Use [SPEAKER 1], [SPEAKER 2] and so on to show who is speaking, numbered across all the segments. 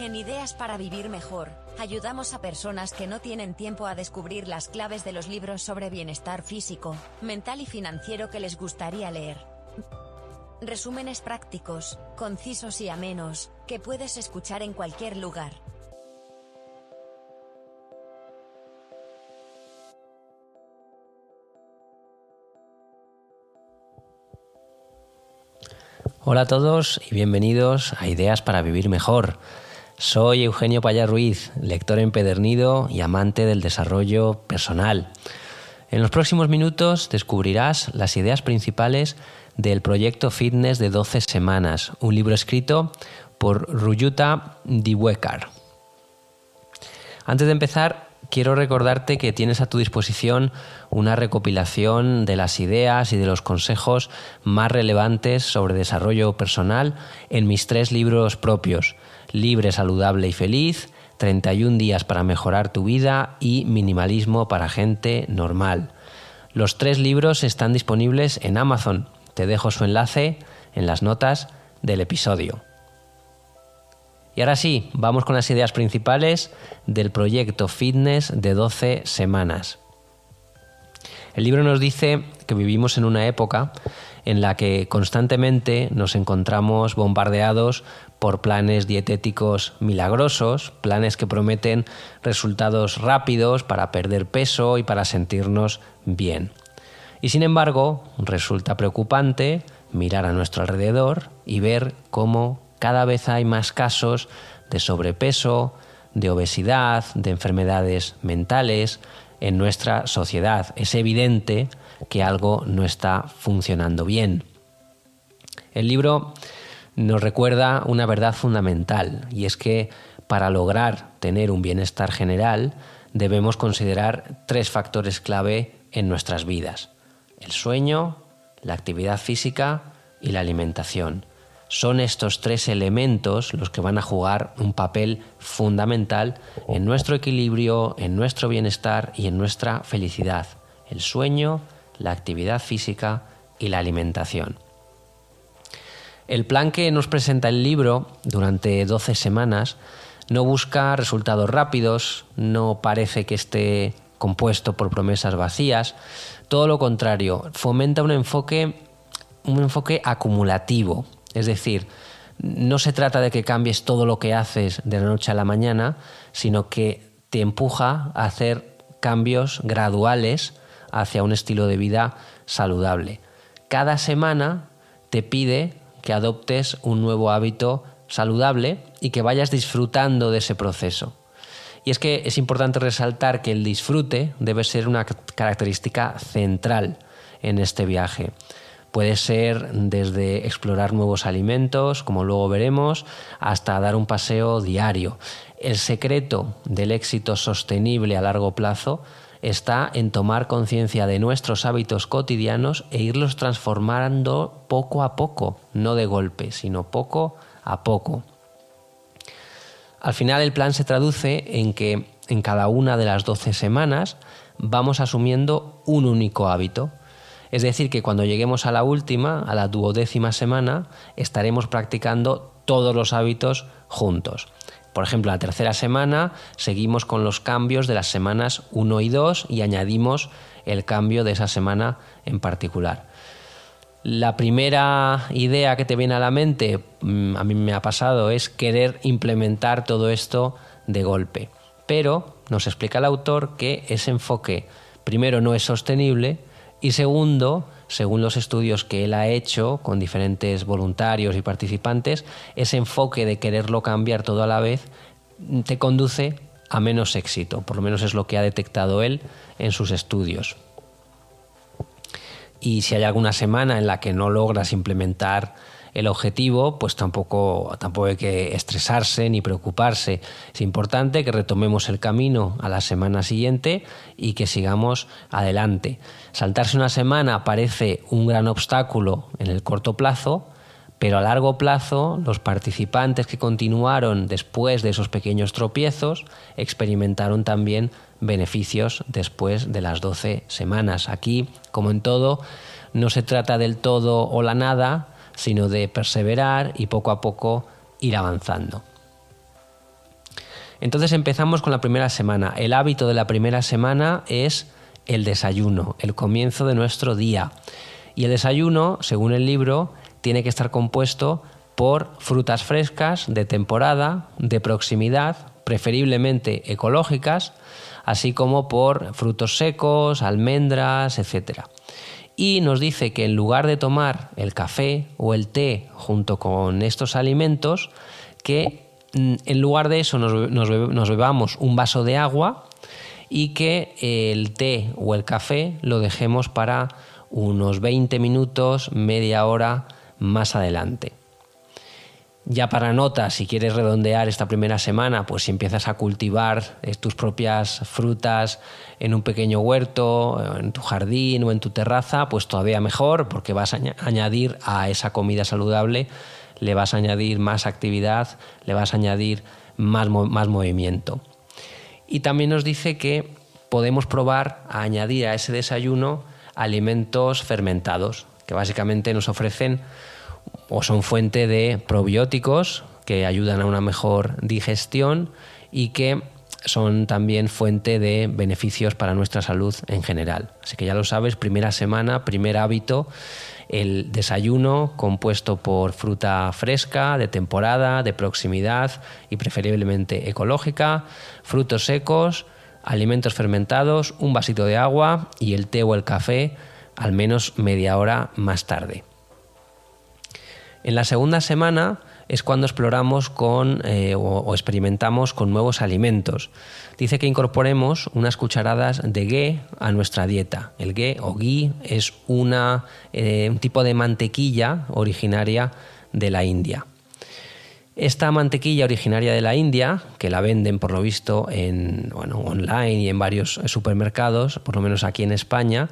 [SPEAKER 1] En Ideas para Vivir Mejor, ayudamos a personas que no tienen tiempo a descubrir las claves de los libros sobre bienestar físico, mental y financiero que les gustaría leer. Resúmenes prácticos, concisos y amenos, que puedes escuchar en cualquier lugar. Hola a todos y bienvenidos a Ideas para Vivir Mejor. Soy Eugenio Payá Ruiz, lector empedernido y amante del desarrollo personal. En los próximos minutos descubrirás las ideas principales del proyecto Fitness de 12 semanas, un libro escrito por Ruyuta Diwekar. Antes de empezar, quiero recordarte que tienes a tu disposición una recopilación de las ideas y de los consejos más relevantes sobre desarrollo personal en mis tres libros propios, Libre, Saludable y Feliz, 31 días para mejorar tu vida y Minimalismo para gente normal. Los tres libros están disponibles en Amazon. Te dejo su enlace en las notas del episodio. Y ahora sí, vamos con las ideas principales del proyecto Fitness de 12 semanas. El libro nos dice que vivimos en una época en la que constantemente nos encontramos bombardeados por planes dietéticos milagrosos, planes que prometen resultados rápidos para perder peso y para sentirnos bien. Y sin embargo, resulta preocupante mirar a nuestro alrededor y ver cómo cada vez hay más casos de sobrepeso, de obesidad, de enfermedades mentales en nuestra sociedad. Es evidente que algo no está funcionando bien. El libro nos recuerda una verdad fundamental y es que para lograr tener un bienestar general debemos considerar tres factores clave en nuestras vidas. El sueño, la actividad física y la alimentación son estos tres elementos los que van a jugar un papel fundamental en nuestro equilibrio, en nuestro bienestar y en nuestra felicidad. El sueño, la actividad física y la alimentación. El plan que nos presenta el libro durante 12 semanas no busca resultados rápidos, no parece que esté compuesto por promesas vacías, todo lo contrario, fomenta un enfoque, un enfoque acumulativo, es decir, no se trata de que cambies todo lo que haces de la noche a la mañana, sino que te empuja a hacer cambios graduales hacia un estilo de vida saludable. Cada semana te pide que adoptes un nuevo hábito saludable y que vayas disfrutando de ese proceso. Y es que es importante resaltar que el disfrute debe ser una característica central en este viaje. Puede ser desde explorar nuevos alimentos, como luego veremos, hasta dar un paseo diario. El secreto del éxito sostenible a largo plazo está en tomar conciencia de nuestros hábitos cotidianos e irlos transformando poco a poco, no de golpe, sino poco a poco. Al final el plan se traduce en que en cada una de las 12 semanas vamos asumiendo un único hábito, es decir, que cuando lleguemos a la última, a la duodécima semana, estaremos practicando todos los hábitos juntos. Por ejemplo, la tercera semana seguimos con los cambios de las semanas 1 y 2 y añadimos el cambio de esa semana en particular. La primera idea que te viene a la mente, mm, a mí me ha pasado, es querer implementar todo esto de golpe. Pero nos explica el autor que ese enfoque primero no es sostenible y segundo, según los estudios que él ha hecho con diferentes voluntarios y participantes, ese enfoque de quererlo cambiar todo a la vez te conduce a menos éxito, por lo menos es lo que ha detectado él en sus estudios. Y si hay alguna semana en la que no logras implementar el objetivo, pues tampoco, tampoco hay que estresarse ni preocuparse. Es importante que retomemos el camino a la semana siguiente y que sigamos adelante. Saltarse una semana parece un gran obstáculo en el corto plazo, pero a largo plazo los participantes que continuaron después de esos pequeños tropiezos experimentaron también beneficios después de las 12 semanas. Aquí, como en todo, no se trata del todo o la nada, sino de perseverar y poco a poco ir avanzando. Entonces empezamos con la primera semana. El hábito de la primera semana es el desayuno, el comienzo de nuestro día. Y el desayuno, según el libro, tiene que estar compuesto por frutas frescas de temporada, de proximidad, preferiblemente ecológicas, así como por frutos secos, almendras, etc y nos dice que en lugar de tomar el café o el té junto con estos alimentos, que mm, en lugar de eso nos, bebamos un vaso de agua y que el té o el café lo dejemos para unos 20 minutos, media hora más adelante ya para notas, si quieres redondear esta primera semana, pues si empiezas a cultivar eh, tus propias frutas en un pequeño huerto, eh, en tu jardín o en tu terraza, pues todavía mejor, porque vas a añadir a esa comida saludable, le vas a añadir más actividad, le vas a añadir más, más movimiento. Y también nos dice que podemos probar a añadir a ese desayuno alimentos fermentados, que básicamente nos ofrecen o son fuente de probióticos que ayudan a una mejor digestión y que son también fuente de beneficios para nuestra salud en general. Así que ya lo sabes, primera semana, primer hábito, el desayuno compuesto por fruta fresca, de temporada, de proximidad y preferiblemente ecológica, frutos secos, alimentos fermentados, un vasito de agua y el té o el café al menos media hora más tarde. En la segunda semana es cuando exploramos con, eh, o, experimentamos con nuevos alimentos. Dice que incorporemos unas cucharadas de ghee a nuestra dieta. El ghee o ghee es una, eh, un tipo de mantequilla originaria de la India. Esta mantequilla originaria de la India, que la venden por lo visto en, online y en varios supermercados, por lo menos aquí en España,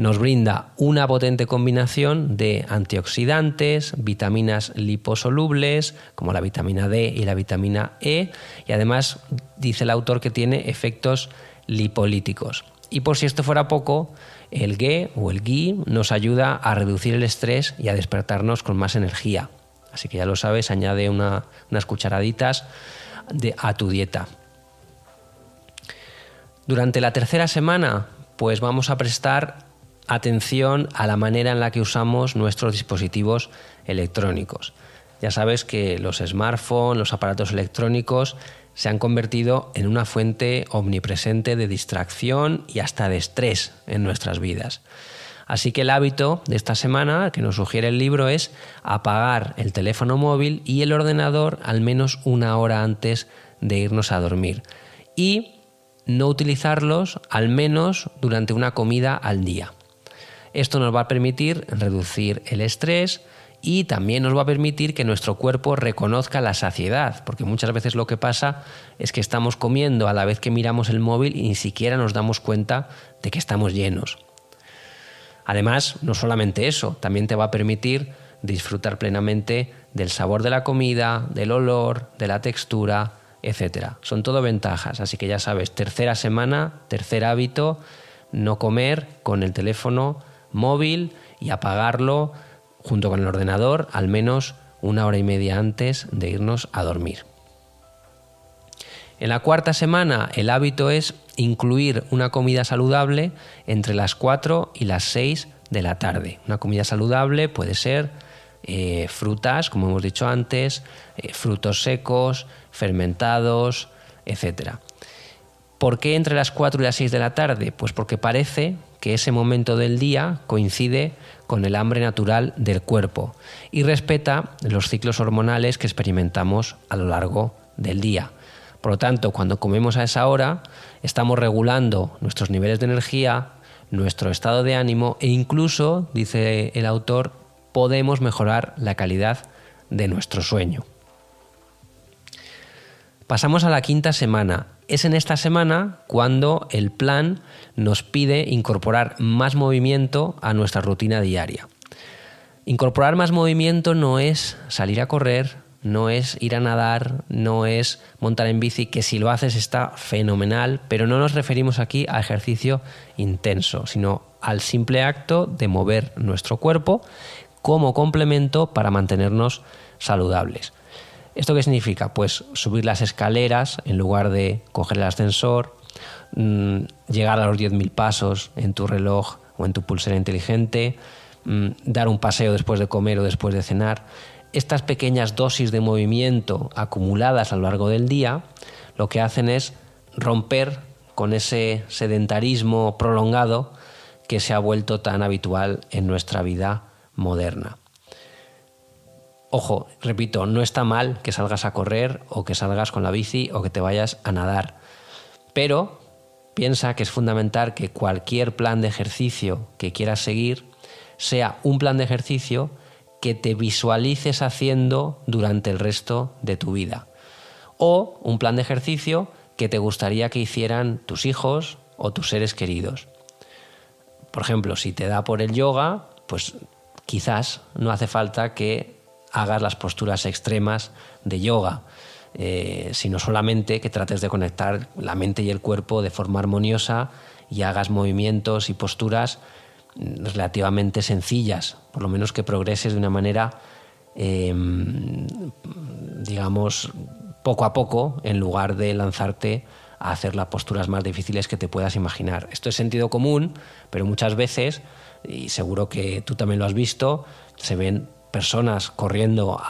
[SPEAKER 1] nos brinda una potente combinación de antioxidantes, vitaminas liposolubles, como la vitamina D y la vitamina E, y además dice el autor que tiene efectos lipolíticos. Y por si esto fuera poco, el GHE o el gui nos ayuda a reducir el estrés y a despertarnos con más energía. Así que ya lo sabes, añade unas cucharaditas de, a tu dieta. Durante la tercera semana, pues vamos a prestar atención a la manera en la que usamos nuestros dispositivos electrónicos. Ya sabes que los smartphones, los aparatos electrónicos se han convertido en una fuente omnipresente de distracción y hasta de estrés en nuestras vidas. Así que el hábito de esta semana que nos sugiere el libro es apagar el teléfono móvil y el ordenador al menos una hora antes de irnos a dormir y no utilizarlos al menos durante una comida al día. Esto nos va a permitir reducir el estrés y también nos va a permitir que nuestro cuerpo reconozca la saciedad, porque muchas veces lo que pasa es que estamos comiendo a la vez que miramos el móvil y ni siquiera nos damos cuenta de que estamos llenos. Además, no solamente eso, también te va a permitir disfrutar plenamente del sabor de la comida, del olor, de la textura, etc. Son todo ventajas, así que ya sabes, tercera semana, tercer hábito, no comer con el teléfono móvil y apagarlo junto con el ordenador al menos una hora y media antes de irnos a dormir. En la cuarta semana el hábito es incluir una comida saludable entre las 4 y las 6 de la tarde. Una comida saludable puede ser eh, frutas, como hemos dicho antes, eh, frutos secos, fermentados, etc. ¿Por qué entre las 4 y las 6 de la tarde? Pues porque parece que ese momento del día coincide con el hambre natural del cuerpo y respeta los ciclos hormonales que experimentamos a lo largo del día. Por lo tanto, cuando comemos a esa hora, estamos regulando nuestros niveles de energía, nuestro estado de ánimo e incluso, dice el autor, podemos mejorar la calidad de nuestro sueño. Pasamos a la quinta semana. Es en esta semana cuando el plan nos pide incorporar más movimiento a nuestra rutina diaria. Incorporar más movimiento no es salir a correr, no es ir a nadar, no es montar en bici, que si lo haces está fenomenal, pero no nos referimos aquí a ejercicio intenso, sino al simple acto de mover nuestro cuerpo como complemento para mantenernos saludables. ¿Esto qué significa? Pues subir las escaleras en lugar de coger el ascensor, Mm, llegar a los 10.000 pasos en tu reloj o en tu pulsera inteligente, mm, dar un paseo después de comer o después de cenar. Estas pequeñas dosis de movimiento acumuladas a lo largo del día lo que hacen es romper con ese sedentarismo prolongado que se ha vuelto tan habitual en nuestra vida moderna. Ojo, repito, no está mal que salgas a correr o que salgas con la bici o que te vayas a nadar, pero Piensa que es fundamental que cualquier plan de ejercicio que quieras seguir sea un plan de ejercicio que te visualices haciendo durante el resto de tu vida. O un plan de ejercicio que te gustaría que hicieran tus hijos o tus seres queridos. Por ejemplo, si te da por el yoga, pues quizás no hace falta que hagas las posturas extremas de yoga. Eh, sino solamente que trates de conectar la mente y el cuerpo de forma armoniosa y hagas movimientos y posturas relativamente sencillas, por lo menos que progreses de una manera, em, digamos, poco a poco, en lugar de lanzarte a hacer las posturas más difíciles que te puedas imaginar. Esto es sentido común, pero muchas veces, y seguro que tú también lo has visto, se ven personas corriendo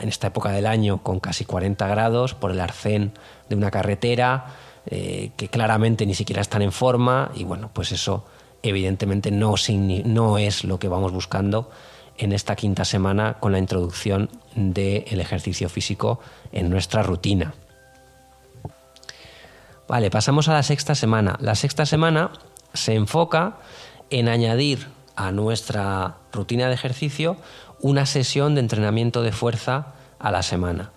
[SPEAKER 1] en esta época del año con casi 40 grados por el arcén de una carretera eh, que claramente ni siquiera están en forma y bueno, pues eso evidentemente no, no es lo que vamos buscando en esta quinta semana con la introducción del ejercicio físico en nuestra rutina. Vale, pasamos a la sexta semana. La sexta semana se enfoca en añadir a nuestra rutina de ejercicio una sesión de entrenamiento de fuerza a la semana.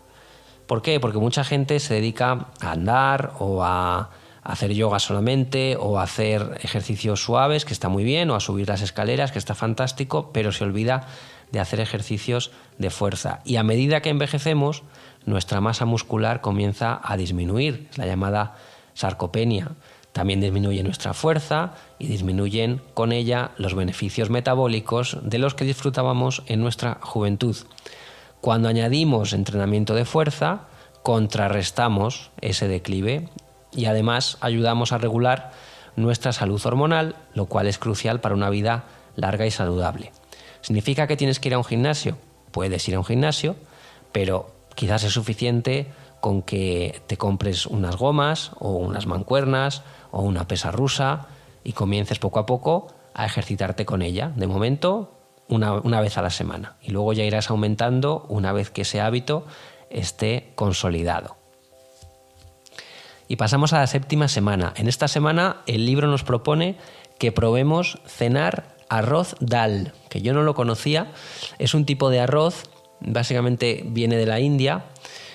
[SPEAKER 1] ¿Por qué? Porque mucha gente se dedica a andar o a hacer yoga solamente o a hacer ejercicios suaves, que está muy bien, o a subir las escaleras, que está fantástico, pero se olvida de hacer ejercicios de fuerza. Y a medida que envejecemos, nuestra masa muscular comienza a disminuir, es la llamada sarcopenia. También disminuye nuestra fuerza y disminuyen con ella los beneficios metabólicos de los que disfrutábamos en nuestra juventud. Cuando añadimos entrenamiento de fuerza, contrarrestamos ese declive y además ayudamos a regular nuestra salud hormonal, lo cual es crucial para una vida larga y saludable. ¿Significa que tienes que ir a un gimnasio? Puedes ir a un gimnasio, pero quizás es suficiente con que te compres unas gomas o unas mancuernas o una pesa rusa y comiences poco a poco a ejercitarte con ella. De momento, una, una vez a la semana. Y luego ya irás aumentando una vez que ese hábito esté consolidado. Y pasamos a la séptima semana. En esta semana el libro nos propone que probemos cenar arroz dal, que yo no lo conocía. Es un tipo de arroz, básicamente viene de la India,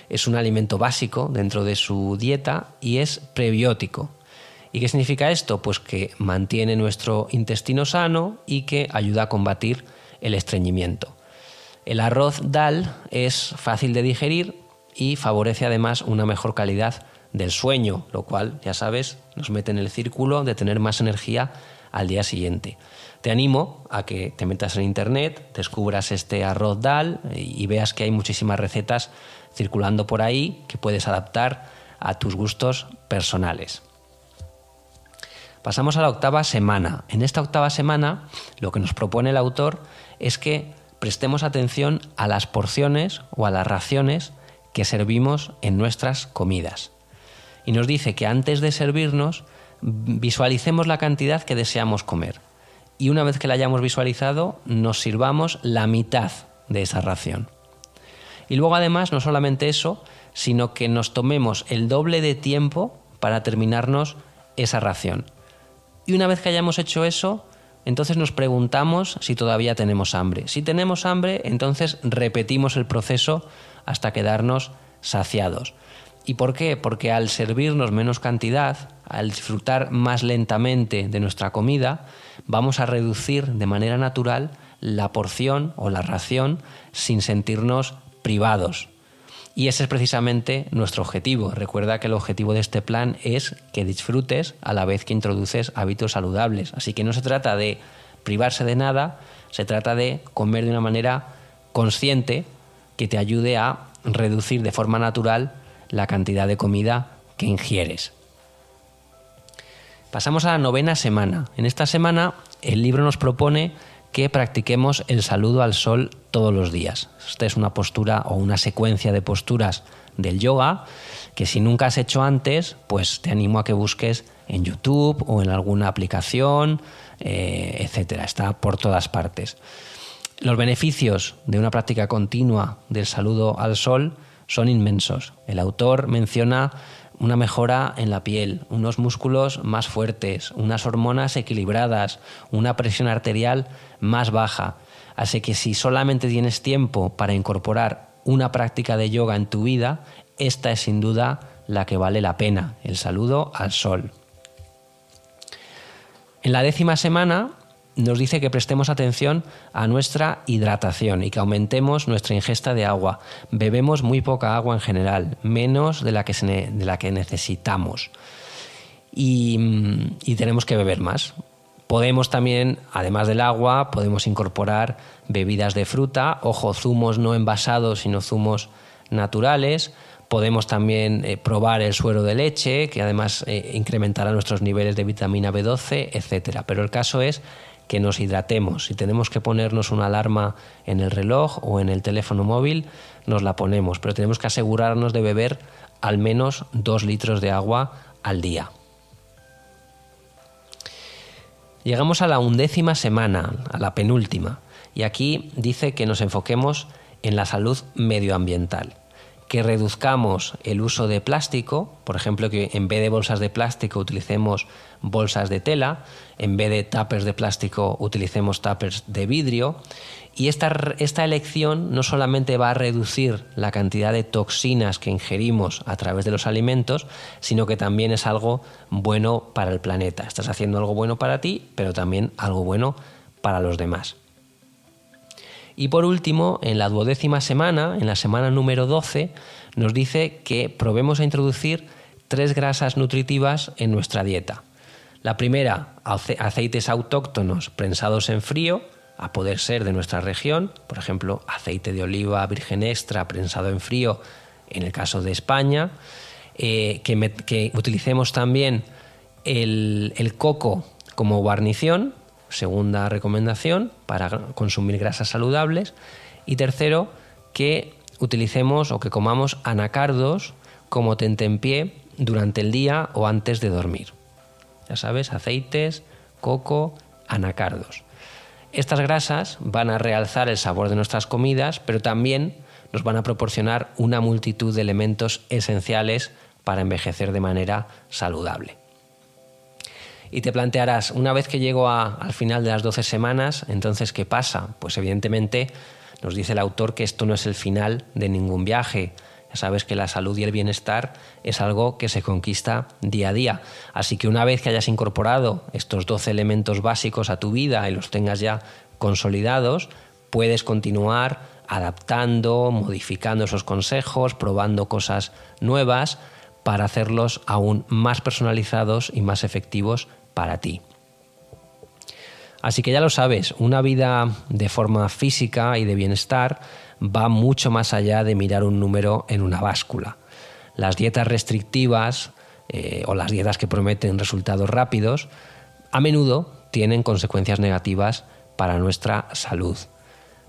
[SPEAKER 1] es un alimento básico dentro de su dieta y es prebiótico. ¿Y qué significa esto? Pues que mantiene nuestro intestino sano y que ayuda a combatir el estreñimiento. El arroz dal es fácil de digerir y favorece además una mejor calidad del sueño, lo cual, ya sabes, nos mete en el círculo de tener más energía al día siguiente. Te animo a que te metas en internet, descubras este arroz dal y veas que hay muchísimas recetas circulando por ahí que puedes adaptar a tus gustos personales. Pasamos a la octava semana. En esta octava semana lo que nos propone el autor es que prestemos atención a las porciones o a las raciones que servimos en nuestras comidas. Y nos dice que antes de servirnos visualicemos la cantidad que deseamos comer. Y una vez que la hayamos visualizado, nos sirvamos la mitad de esa ración. Y luego además, no solamente eso, sino que nos tomemos el doble de tiempo para terminarnos esa ración. Y una vez que hayamos hecho eso, entonces nos preguntamos si todavía tenemos hambre. Si tenemos hambre, entonces repetimos el proceso hasta quedarnos saciados. ¿Y por qué? Porque al servirnos menos cantidad, al disfrutar más lentamente de nuestra comida, vamos a reducir de manera natural la porción o la ración sin sentirnos privados. Y ese es precisamente nuestro objetivo. Recuerda que el objetivo de este plan es que disfrutes a la vez que introduces hábitos saludables. Así que no se trata de privarse de nada, se trata de comer de una manera consciente que te ayude a reducir de forma natural la cantidad de comida que ingieres. Pasamos a la novena semana. En esta semana el libro nos propone que practiquemos el saludo al sol todos los días. Esta es una postura o una secuencia de posturas del yoga que si nunca has hecho antes, pues te animo a que busques en YouTube o en alguna aplicación, etc. Eh, etcétera. Está por todas partes. Los beneficios de una práctica continua del saludo al sol son inmensos. El autor menciona una mejora en la piel, unos músculos más fuertes, unas hormonas equilibradas, una presión arterial más baja. Así que si solamente tienes tiempo para incorporar una práctica de yoga en tu vida, esta es sin duda la que vale la pena, el saludo al sol. En la décima semana nos dice que prestemos atención a nuestra hidratación y que aumentemos nuestra ingesta de agua. Bebemos muy poca agua en general, menos de la que, de la que necesitamos. Mm, y, tenemos que beber más. Podemos también, además del agua, podemos incorporar bebidas de fruta, ojo, zumos no envasados, sino zumos naturales. Podemos también eh, probar el suero de leche, que además eh, incrementará nuestros niveles de vitamina B12, etc. Pero el caso es que nos hidratemos. Si tenemos que ponernos una alarma en el reloj o en el teléfono móvil, nos la ponemos, pero tenemos que asegurarnos de beber al menos dos litros de agua al día. Llegamos a la undécima semana, a la penúltima, y aquí dice que nos enfoquemos en la salud medioambiental que reduzcamos el uso de plástico, por ejemplo, que en vez de bolsas de plástico utilicemos bolsas de tela, en vez de tapers de plástico utilicemos tapers de vidrio. Y esta, esta elección no solamente va a reducir la cantidad de toxinas que ingerimos a través de los alimentos, sino que también es algo bueno para el planeta. Estás haciendo algo bueno para ti, pero también algo bueno para los demás. Y por último, en la duodécima semana, en la semana número 12, nos dice que probemos a introducir tres grasas nutritivas en nuestra dieta. La primera, aceites autóctonos prensados en frío, a poder ser de nuestra región, por ejemplo, aceite de oliva virgen extra prensado en frío, en el caso de España, eh, que, utilicemos también el, el coco como guarnición, Segunda recomendación, para consumir grasas saludables. Y tercero, que utilicemos o que comamos anacardos como tentempié durante el día o antes de dormir. Ya sabes, aceites, coco, anacardos. Estas grasas van a realzar el sabor de nuestras comidas, pero también nos van a proporcionar una multitud de elementos esenciales para envejecer de manera saludable y te plantearás, una vez que llego a, al final de las 12 semanas, entonces, ¿qué pasa? Pues evidentemente nos dice el autor que esto no es el final de ningún viaje. Ya sabes que la salud y el bienestar es algo que se conquista día a día. Así que una vez que hayas incorporado estos 12 elementos básicos a tu vida y los tengas ya consolidados, puedes continuar adaptando, modificando esos consejos, probando cosas nuevas para hacerlos aún más personalizados y más efectivos para ti. Así que ya lo sabes, una vida de forma física y de bienestar va mucho más allá de mirar un número en una báscula. Las dietas restrictivas eh, o las dietas que prometen resultados rápidos a menudo tienen consecuencias negativas para nuestra salud.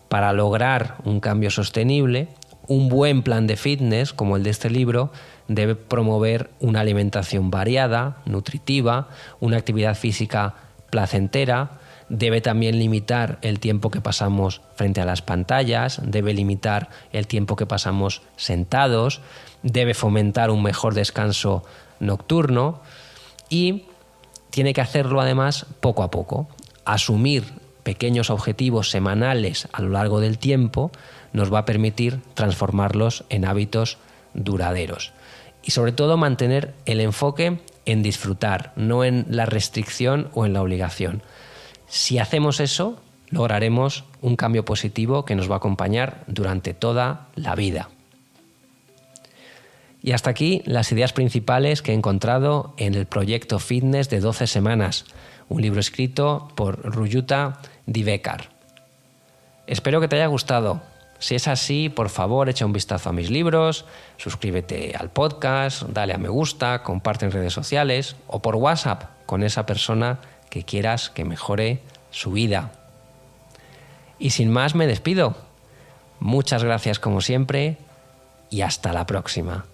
[SPEAKER 1] Para lograr un cambio sostenible, un buen plan de fitness, como el de este libro, debe promover una alimentación variada, nutritiva, una actividad física placentera, debe también limitar el tiempo que pasamos frente a las pantallas, debe limitar el tiempo que pasamos sentados, debe fomentar un mejor descanso nocturno y tiene que hacerlo además poco a poco, asumir pequeños objetivos semanales a lo largo del tiempo nos va a permitir transformarlos en hábitos duraderos. Y sobre todo mantener el enfoque en disfrutar, no en la restricción o en la obligación. Si hacemos eso, lograremos un cambio positivo que nos va a acompañar durante toda la vida. Y hasta aquí las ideas principales que he encontrado en el proyecto Fitness de 12 semanas, un libro escrito por Ruyuta Divekar. Espero que te haya gustado. Si es así, por favor, echa un vistazo a mis libros, suscríbete al podcast, dale a me gusta, comparte en redes sociales o por WhatsApp con esa persona que quieras que mejore su vida. Y sin más, me despido. Muchas gracias como siempre y hasta la próxima.